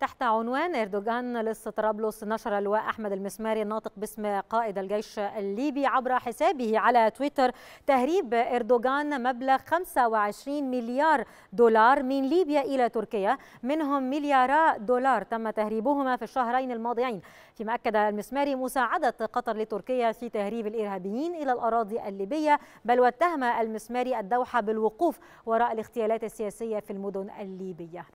تحت عنوان اردوغان لص طرابلس نشر اللواء احمد المسماري الناطق باسم قائد الجيش الليبي عبر حسابه على تويتر تهريب اردوغان مبلغ 25 مليار دولار من ليبيا الى تركيا منهم مليارا دولار تم تهريبهما في الشهرين الماضيين فيما اكد المسماري مساعده قطر لتركيا في تهريب الارهابيين الى الاراضي الليبيه بل واتهم المسماري الدوحه بالوقوف وراء الاغتيالات السياسيه في المدن الليبيه